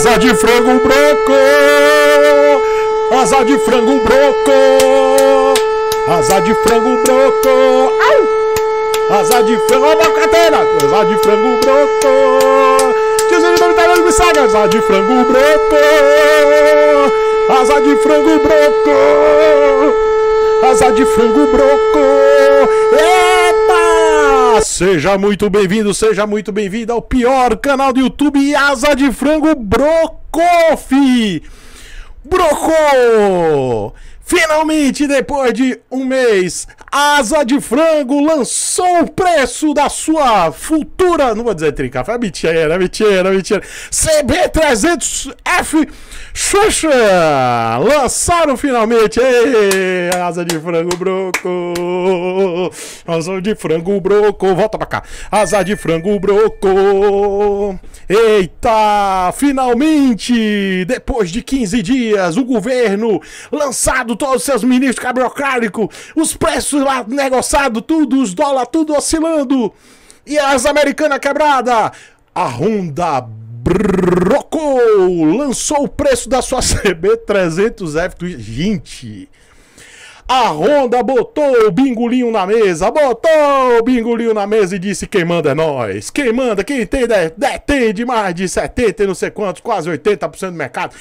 Asa de frango broco, asa de frango broco, asa de frango broco, Ai! asa de frango, ó, catena, asa de frango broco, tiozinho do italiano me saga, asa de frango broco, asa de frango broco, asa de frango broco, yeah! É! Seja muito bem-vindo, seja muito bem-vinda ao pior canal do YouTube Asa de Frango Brocofi! Broco! Finalmente, depois de um mês, Asa de Frango lançou o preço da sua futura. Não vou dizer trincafé, é mentira, é mentira, é mentira. CB300F Xuxa! Lançaram finalmente! Ei, asa de Frango Broco! Asa de Frango Broco! Volta pra cá! Asa de Frango Broco! Eita! Finalmente! Depois de 15 dias, o governo lançado todos os seus ministros cabrocráticos, os preços lá negociados, tudo, os dólares tudo oscilando. E as americanas quebrada. A Honda Brocco lançou o preço da sua CB300F. Gente, a Honda botou o bingolinho na mesa, botou o bingolinho na mesa e disse: quem manda é nós. Quem manda, quem tem, detém de mais de 70 e não sei quantos, quase 80% do mercado.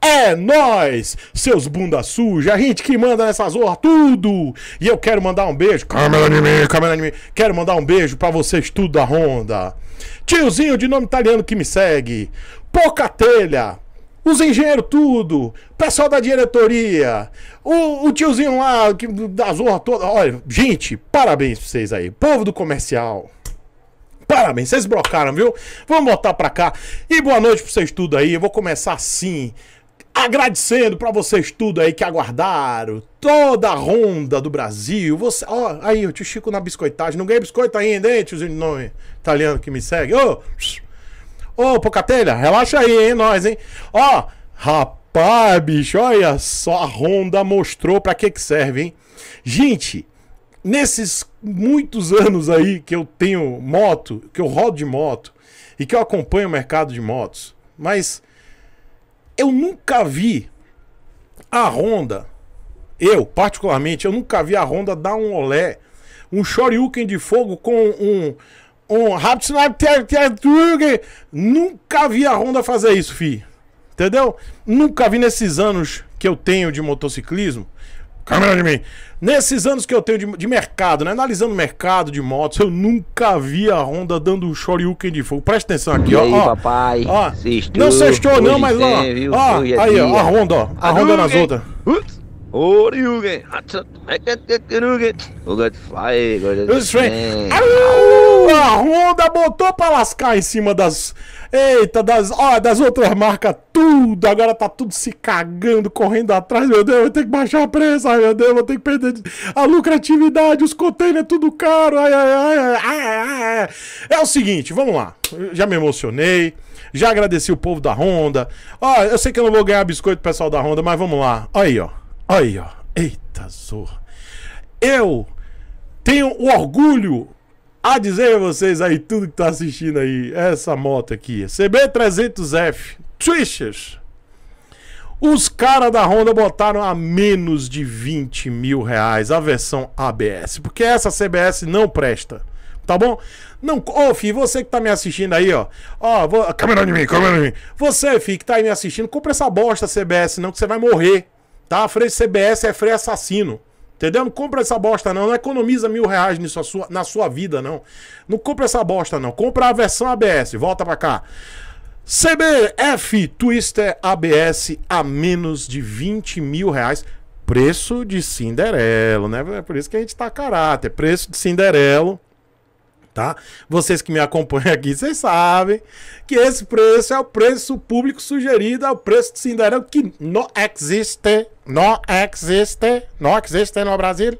É nós, seus bunda suja, a gente que manda nessa zorra tudo. E eu quero mandar um beijo, câmera de mim, câmera de mim. Quero mandar um beijo para vocês tudo da Honda. Tiozinho de nome italiano que me segue. Pouca telha. Os engenheiros tudo, pessoal da diretoria, o, o tiozinho lá que, da zorra toda. Olha, gente, parabéns pra vocês aí. Povo do comercial. Parabéns, vocês brocaram, viu? Vamos voltar pra cá. E boa noite pra vocês tudo aí. Eu vou começar assim. Agradecendo para vocês tudo aí que aguardaram toda a ronda do Brasil. Você, ó, aí o tio Chico na biscoitagem. Não ganhei biscoito ainda, hein, tiozinho de nome italiano que me segue. Ô, oh, ô, Pocatelha, relaxa aí, hein, nós, hein. Ó, rapaz, bicho, olha só, a ronda mostrou para que que serve, hein. Gente, nesses muitos anos aí que eu tenho moto, que eu rodo de moto e que eu acompanho o mercado de motos, mas eu nunca vi a Honda, eu particularmente, eu nunca vi a Honda dar um olé, um shoryuken de fogo com um um nunca vi a Honda fazer isso, fi. Entendeu? Nunca vi nesses anos que eu tenho de motociclismo Câmera de mim. Nesses anos que eu tenho de, de, mercado, né? Analisando o mercado de motos, eu nunca vi a Honda dando um shoryuken de fogo. Presta atenção aqui, e ó. Aí, ó, papai. Ó, sextou, não sextou, não, mas ó. Ó, é aí, ó, a Honda, ó. A Honda é nas outras. Ups o A Honda botou pra lascar em cima das. Eita, das, ó, das outras marcas, tudo. Agora tá tudo se cagando, correndo atrás. Meu Deus, vou ter que baixar a preço. Ai, meu Deus, vou ter que perder a lucratividade. Os containers, tudo caro. Ai, ai, ai, ai, ai. É o seguinte, vamos lá. já me emocionei. Já agradeci o povo da Honda. Ó, eu sei que eu não vou ganhar biscoito pessoal da Honda, mas vamos lá. Aí, ó. Aí, ó. Eita, zorra. Eu tenho o orgulho a dizer a vocês aí, tudo que tá assistindo aí, essa moto aqui, CB300F, Twishers. Os caras da Honda botaram a menos de 20 mil reais a versão ABS, porque essa CBS não presta, tá bom? Não, ô, filho, você que tá me assistindo aí, ó, ó, vou, câmera de mim, câmera de mim. Você, filho, que tá aí me assistindo, compra essa bosta CBS não, que você vai morrer. Tá? Freio CBS é freio assassino. Entendeu? Não compra essa bosta, não. Não economiza mil reais nisso, sua, na sua vida, não. Não compra essa bosta, não. Compra a versão ABS. Volta pra cá. CBF Twister ABS a menos de 20 mil reais. Preço de Cinderelo, né? É por isso que a gente tá caráter. Preço de Cinderelo tá? Vocês que me acompanham aqui, vocês sabem que esse preço é o preço público sugerido, é o preço de Cinderão que não existe, não existe, não existe no Brasil.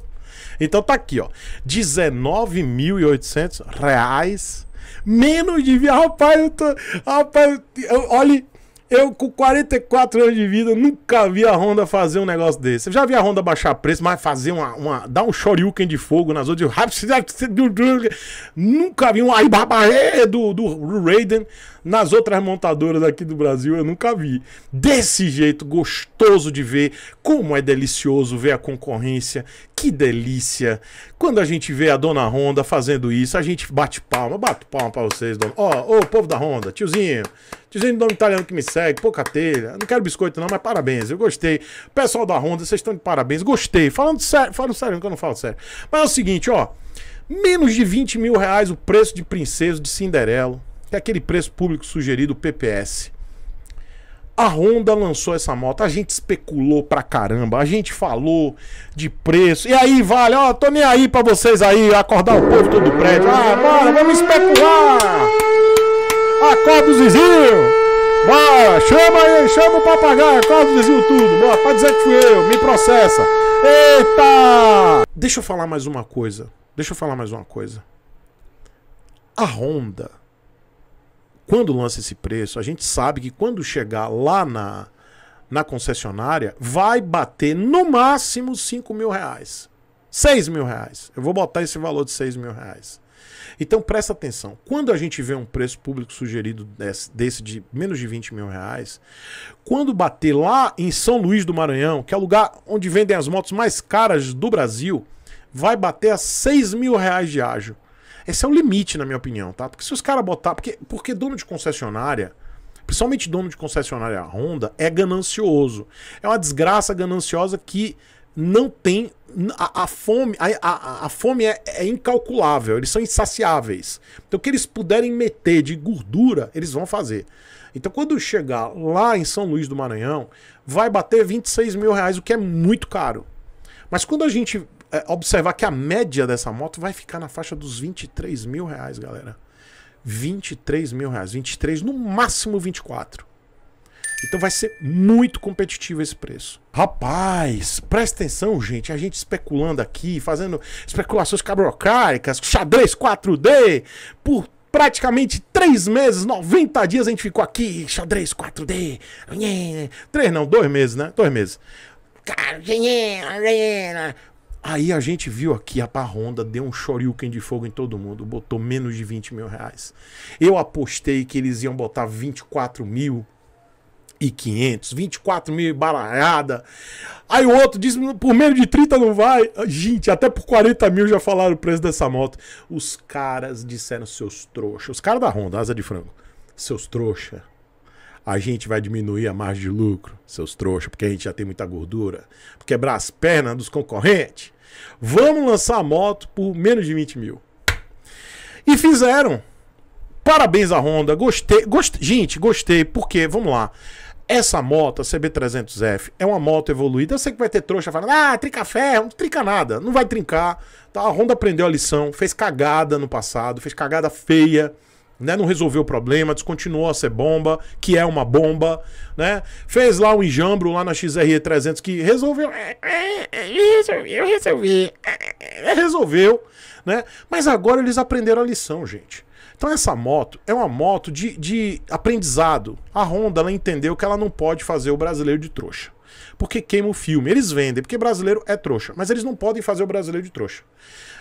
Então tá aqui, ó, 19.800 reais menos de... Rapaz, eu tô... Rapaz, eu, olha... Eu, com 44 anos de vida, nunca vi a Honda fazer um negócio desse. Eu já vi a Honda baixar preço, mas fazer uma. uma dar um shoryuken de fogo nas outras. Nunca vi um Aibabaê do, do Raiden nas outras montadoras aqui do Brasil. Eu nunca vi. Desse jeito, gostoso de ver. Como é delicioso ver a concorrência que delícia! Quando a gente vê a dona Ronda fazendo isso, a gente bate palma, bato palma pra vocês, dona. Ó, oh, ô oh, povo da Ronda, tiozinho, tiozinho do nome italiano que me segue, pouca telha. Não quero biscoito, não, mas parabéns, eu gostei. Pessoal da Ronda, vocês estão de parabéns, gostei. Falando sério, falando sério, que eu não falo sério. Mas é o seguinte, ó. Menos de 20 mil reais o preço de princesa de Cinderelo, que é aquele preço público sugerido, PPS. A Honda lançou essa moto, a gente especulou pra caramba, a gente falou de preço. E aí, vale, ó, tô nem aí pra vocês aí, acordar o povo todo prédio. Ah, bora, vamos especular! Acorda o Zizinho! Bora, chama aí, chama o papagaio, acorda o vizinho tudo, bora, pode dizer que fui eu, me processa. Eita! Deixa eu falar mais uma coisa, deixa eu falar mais uma coisa. A Honda quando lança esse preço, a gente sabe que quando chegar lá na, na concessionária, vai bater no máximo 5 mil reais. 6 mil reais. Eu vou botar esse valor de 6 mil reais. Então presta atenção. Quando a gente vê um preço público sugerido desse, desse, de menos de 20 mil reais, quando bater lá em São Luís do Maranhão, que é o lugar onde vendem as motos mais caras do Brasil, vai bater a 6 mil reais de ágio. Esse é o limite, na minha opinião, tá? Porque se os caras botar. Porque, porque dono de concessionária, principalmente dono de concessionária Honda, é ganancioso. É uma desgraça gananciosa que não tem. A, a fome, a, a, a fome é, é, incalculável, eles são insaciáveis. Então, o que eles puderem meter de gordura, eles vão fazer. Então, quando chegar lá em São Luís do Maranhão, vai bater 26 mil reais, o que é muito caro. Mas quando a gente é, observar que a média dessa moto vai ficar na faixa dos 23 mil reais, galera. 23 mil reais, 23, no máximo 24. Então vai ser muito competitivo esse preço. Rapaz, presta atenção, gente. A gente especulando aqui, fazendo especulações cabrocáricas, xadrez 4D, por praticamente 3 meses, 90 dias a gente ficou aqui, xadrez 4D. Três não, 2 meses, né? Dois meses. Aí a gente viu aqui a Parronda deu um shoryuken de fogo em todo mundo, botou menos de 20 mil reais. Eu apostei que eles iam botar 24 mil e 500, 24 mil baralhada. Aí o outro disse por menos de 30 não vai. Gente, até por 40 mil já falaram o preço dessa moto. Os caras disseram, seus trouxas, os caras da Honda, asa de frango, seus trouxa, a gente vai diminuir a margem de lucro, seus trouxas, porque a gente já tem muita gordura, quebrar as pernas dos concorrentes. Vamos lançar a moto por menos de 20 mil. E fizeram. Parabéns à Honda. Gostei, gostei. Gente, gostei, porque, vamos lá. Essa moto, a CB300F, é uma moto evoluída. Eu sei que vai ter trouxa falando, ah, trinca ferro, não trinca nada, não vai trincar. Tá? A Honda aprendeu a lição, fez cagada no passado, fez cagada feia. Né? Não resolveu o problema, descontinuou a ser bomba, que é uma bomba, né? Fez lá um enjambro lá na XR300 que resolveu. resolveu é, é, é, resolvi. Resolveu, né? Mas agora eles aprenderam a lição, gente. Então essa moto é uma moto de, de aprendizado. A Honda ela entendeu que ela não pode fazer o brasileiro de trouxa porque queima o filme. Eles vendem, porque brasileiro é trouxa. Mas eles não podem fazer o brasileiro de trouxa.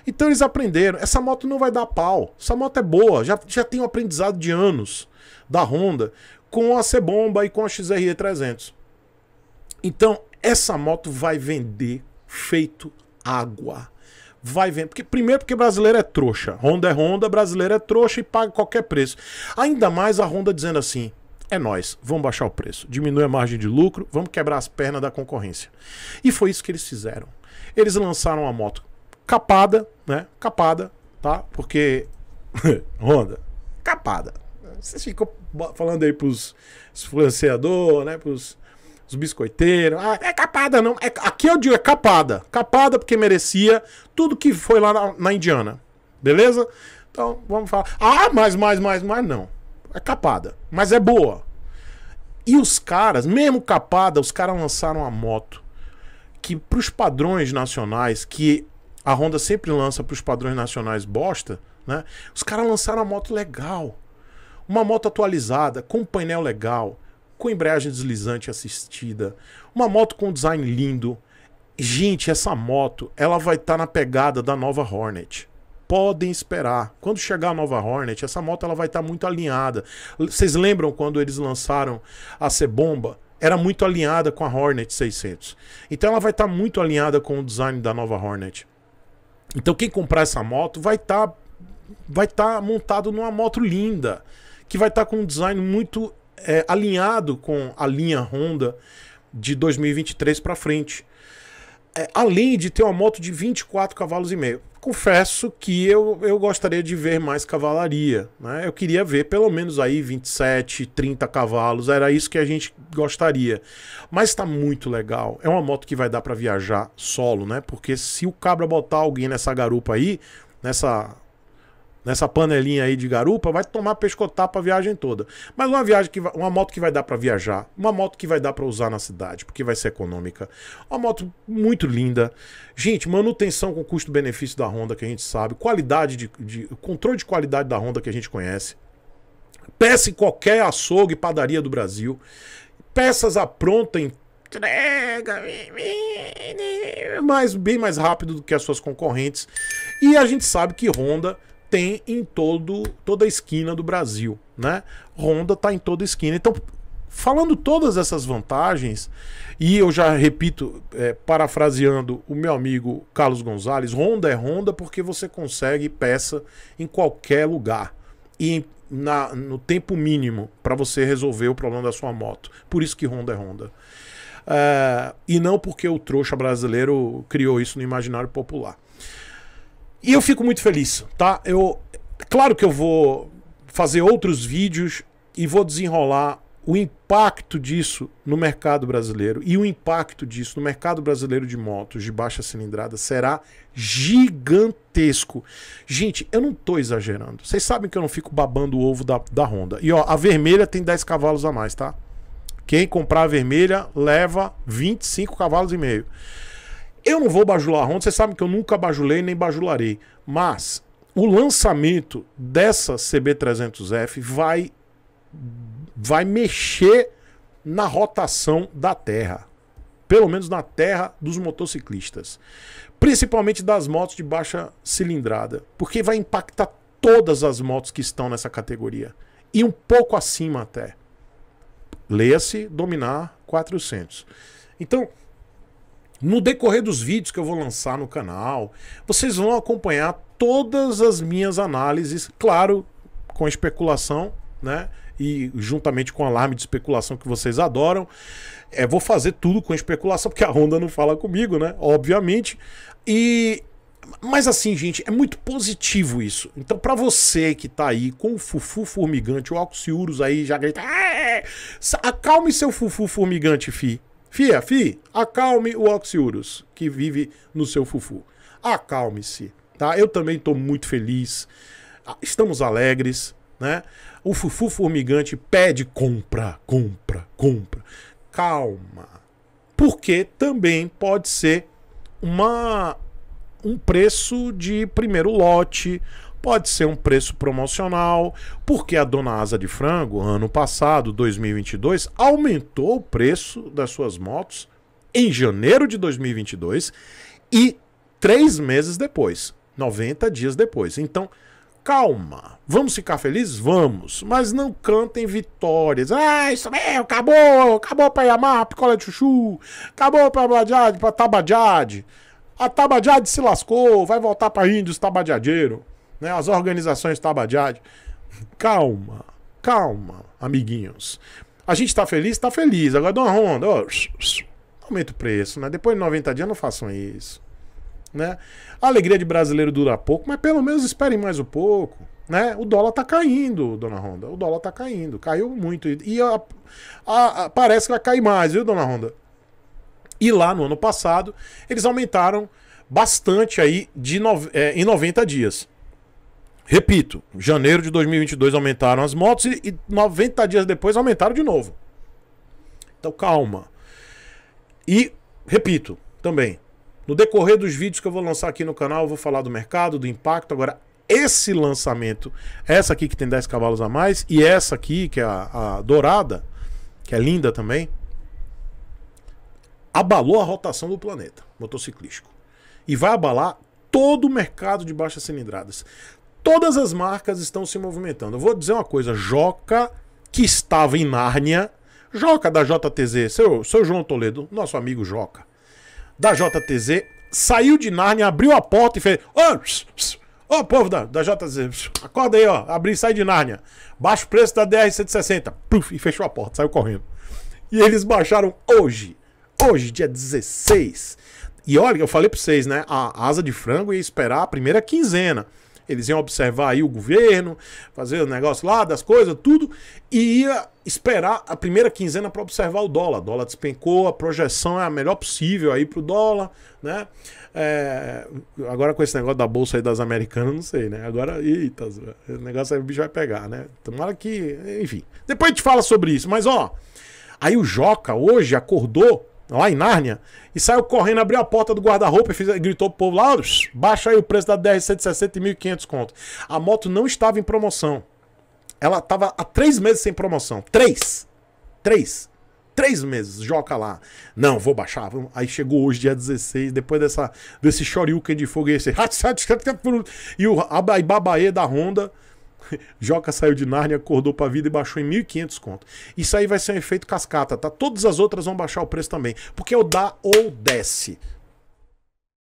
Então eles aprenderam: essa moto não vai dar pau. Essa moto é boa, já, já tem um aprendizado de anos da Honda com a C-Bomba e com a XRE300. Então, essa moto vai vender feito água. Vai vender. Porque, primeiro, porque brasileiro é trouxa. Honda é Honda, brasileiro é trouxa e paga qualquer preço. Ainda mais a Honda dizendo assim: é nós, vamos baixar o preço, diminui a margem de lucro, vamos quebrar as pernas da concorrência. E foi isso que eles fizeram. Eles lançaram a moto capada, né? Capada, tá? Porque Honda, capada. Você ficou falando aí pros influenciadores, né, pros os biscoiteiros. Ah, é capada não. É, aqui eu digo é capada. Capada porque merecia tudo que foi lá na, na Indiana. Beleza? Então, vamos falar. Ah, mais, mais, mais, mais não. É capada, mas é boa. E os caras, mesmo capada, os caras lançaram uma moto que para os padrões nacionais, que a Honda sempre lança para os padrões nacionais bosta, né? Os caras lançaram uma moto legal. Uma moto atualizada, com painel legal, com embreagem deslizante assistida, uma moto com design lindo. Gente, essa moto, ela vai estar tá na pegada da nova Hornet podem esperar. Quando chegar a nova Hornet, essa moto ela vai estar tá muito alinhada. Vocês lembram quando eles lançaram a C-Bomba? Era muito alinhada com a Hornet 600. Então ela vai estar tá muito alinhada com o design da nova Hornet. Então quem comprar essa moto vai estar tá, vai estar tá montado numa moto linda, que vai estar tá com um design muito é, alinhado com a linha Honda de 2023 para frente. É, além de ter uma moto de 24 cavalos e meio confesso que eu, eu gostaria de ver mais cavalaria. Né? Eu queria ver pelo menos aí 27, 30 cavalos, era isso que a gente gostaria. Mas tá muito legal. É uma moto que vai dar para viajar solo, né? Porque se o cabra botar alguém nessa garupa aí, nessa nessa panelinha aí de garupa, vai tomar pescotapa a viagem toda. Mas uma viagem que vai, uma moto que vai dar para viajar, uma moto que vai dar para usar na cidade, porque vai ser econômica. Uma moto muito linda. Gente, manutenção com custo-benefício da Honda que a gente sabe, qualidade de, de controle de qualidade da Honda que a gente conhece. Peça em qualquer açougue, padaria do Brasil. Peças a pronta entrega mais, bem mais rápido do que as suas concorrentes. E a gente sabe que Honda tem em todo toda a esquina do Brasil, né? Honda está em toda a esquina. Então, falando todas essas vantagens, e eu já repito, é, parafraseando o meu amigo Carlos Gonzalez, Honda é Honda porque você consegue peça em qualquer lugar e na, no tempo mínimo para você resolver o problema da sua moto. Por isso que Honda é Honda. É, e não porque o trouxa brasileiro criou isso no imaginário popular. E eu fico muito feliz, tá? Eu, claro que eu vou fazer outros vídeos e vou desenrolar o impacto disso no mercado brasileiro e o impacto disso no mercado brasileiro de motos de baixa cilindrada será gigantesco. Gente, eu não tô exagerando. Vocês sabem que eu não fico babando o ovo da, da Honda. E ó, a vermelha tem 10 cavalos a mais, tá? Quem comprar a vermelha leva 25 cavalos e meio. Eu não vou bajular a Honda, você sabe que eu nunca bajulei nem bajularei. Mas o lançamento dessa CB300F vai, vai mexer na rotação da Terra. Pelo menos na terra dos motociclistas. Principalmente das motos de baixa cilindrada. Porque vai impactar todas as motos que estão nessa categoria. E um pouco acima até. Leia-se dominar 400. Então, no decorrer dos vídeos que eu vou lançar no canal, vocês vão acompanhar todas as minhas análises, claro, com especulação, né? E juntamente com o alarme de especulação que vocês adoram. É, vou fazer tudo com especulação, porque a Honda não fala comigo, né? Obviamente. E mas assim, gente, é muito positivo isso. Então, para você que tá aí com o fufu formigante, o Alcoxiurus aí já grita, acalme seu fufu formigante, fi. Fia, fi, acalme o Oxiurus, que vive no seu fufu. Acalme-se, tá? Eu também estou muito feliz. Ah, estamos alegres, né? O fufu formigante pede compra, compra, compra. Calma. Porque também pode ser uma um preço de primeiro lote Pode ser um preço promocional, porque a dona Asa de Frango, ano passado, 2022, aumentou o preço das suas motos em janeiro de 2022 e três meses depois, 90 dias depois. Então, calma. Vamos ficar felizes? Vamos. Mas não cantem vitórias. Ah, isso mesmo, acabou. Acabou pra Yamaha, picola de chuchu. Acabou pra Bajad, pra Tabajade. A Tabajade se lascou, vai voltar pra Índios, tabajadeiro né? As organizações Tabajade. Calma, calma, amiguinhos. A gente tá feliz? Tá feliz. Agora dá uma ronda. Oh, aumenta o preço, né? Depois de 90 dias não façam isso. Né? A alegria de brasileiro dura pouco, mas pelo menos esperem mais um pouco. Né? O dólar tá caindo, dona Ronda. O dólar tá caindo, caiu muito. E a, a, a, parece que vai cair mais, viu, dona Ronda? E lá no ano passado, eles aumentaram bastante aí de no, é, em 90 dias. Repito, janeiro de 2022 aumentaram as motos e, e 90 dias depois aumentaram de novo. Então calma. E repito também, no decorrer dos vídeos que eu vou lançar aqui no canal, eu vou falar do mercado, do impacto. Agora, esse lançamento, essa aqui que tem 10 cavalos a mais e essa aqui que é a, a dourada, que é linda também, abalou a rotação do planeta motociclístico e vai abalar todo o mercado de baixas cilindradas. Todas as marcas estão se movimentando. Eu vou dizer uma coisa: Joca, que estava em Nárnia, Joca da JTZ, seu, seu João Toledo, nosso amigo Joca, da JTZ, saiu de Nárnia, abriu a porta e fez. Oh, Ô, oh, povo da, da Jtz acorda aí, ó. Abri e sai de Nárnia. baixo preço da DR-160. Puf, e fechou a porta, saiu correndo. E eles baixaram hoje. Hoje, dia 16. E olha, eu falei pra vocês, né? A asa de frango ia esperar a primeira quinzena eles iam observar aí o governo, fazer o negócio lá das coisas, tudo, e ia esperar a primeira quinzena para observar o dólar. O dólar despencou, a projeção é a melhor possível aí para o dólar, né? É, agora com esse negócio da bolsa aí das americanas, não sei, né? Agora, eita, o negócio aí o bicho vai pegar, né? Tomara que, enfim. Depois a gente fala sobre isso, mas ó, aí o Joca hoje acordou lá em Nárnia, e saiu correndo, abriu a porta do guarda-roupa e fez, gritou pro povo lá, baixa aí o preço da DRC de 60 e 1.500 conto. A moto não estava em promoção. Ela estava há três meses sem promoção. Três! Três! Três meses, joga lá. Não, vou baixar. Aí chegou hoje, dia 16, depois dessa, desse shoryuken de fogo e esse... E o Abaibabaê da Honda Joca saiu de Nárnia, acordou pra vida e baixou em 1.500 conto. Isso aí vai ser um efeito cascata, tá? Todas as outras vão baixar o preço também. Porque é o dá ou desce.